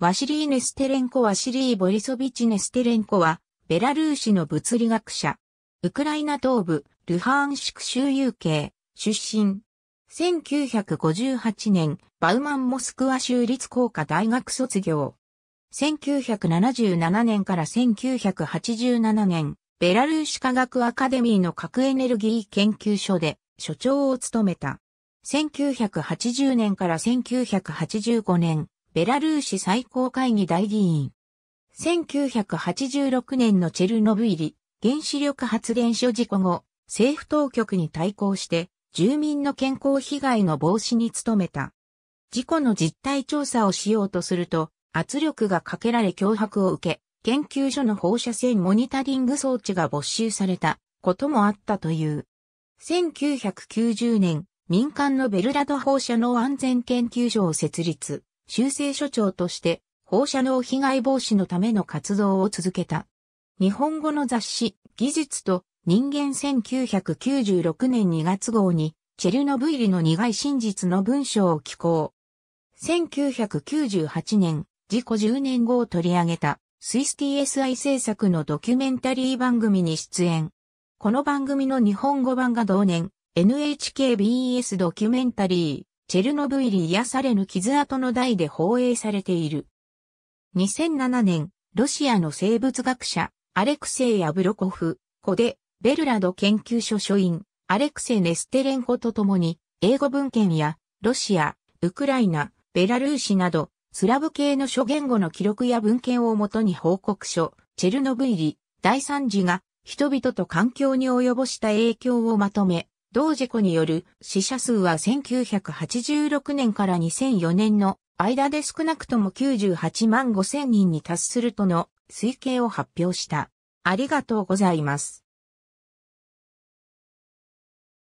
ワシリー・ネステレンコ・ワシリー・ボリソビチ・ネステレンコは、ベラルーシの物理学者。ウクライナ東部、ルハーンシク州有形、出身。1958年、バウマン・モスクワ州立工科大学卒業。1977年から1987年、ベラルーシ科学アカデミーの核エネルギー研究所で、所長を務めた。1980年から1985年、ベラルーシ最高会議大議員。1986年のチェルノブイリ原子力発電所事故後、政府当局に対抗して住民の健康被害の防止に努めた。事故の実態調査をしようとすると圧力がかけられ脅迫を受け、研究所の放射線モニタリング装置が没収されたこともあったという。1990年、民間のベルラド放射能安全研究所を設立。修正所長として放射能被害防止のための活動を続けた。日本語の雑誌、技術と人間1996年2月号に、チェルノブイリの苦い真実の文章を寄稿。1998年、事故10年後を取り上げた、スイス TSI 制作のドキュメンタリー番組に出演。この番組の日本語版が同年、NHKBS ドキュメンタリー。チェルノブイリ癒されぬ傷跡の台で放映されている。2007年、ロシアの生物学者、アレクセイ・アブロコフ、コデ、ベルラド研究所所員、アレクセ・ネステレンコと共に、英語文献や、ロシア、ウクライナ、ベラルーシなど、スラブ系の諸言語の記録や文献をもとに報告書、チェルノブイリ、第三次が、人々と環境に及ぼした影響をまとめ、同事故による死者数は1986年から2004年の間で少なくとも98万5千人に達するとの推計を発表した。ありがとうございます。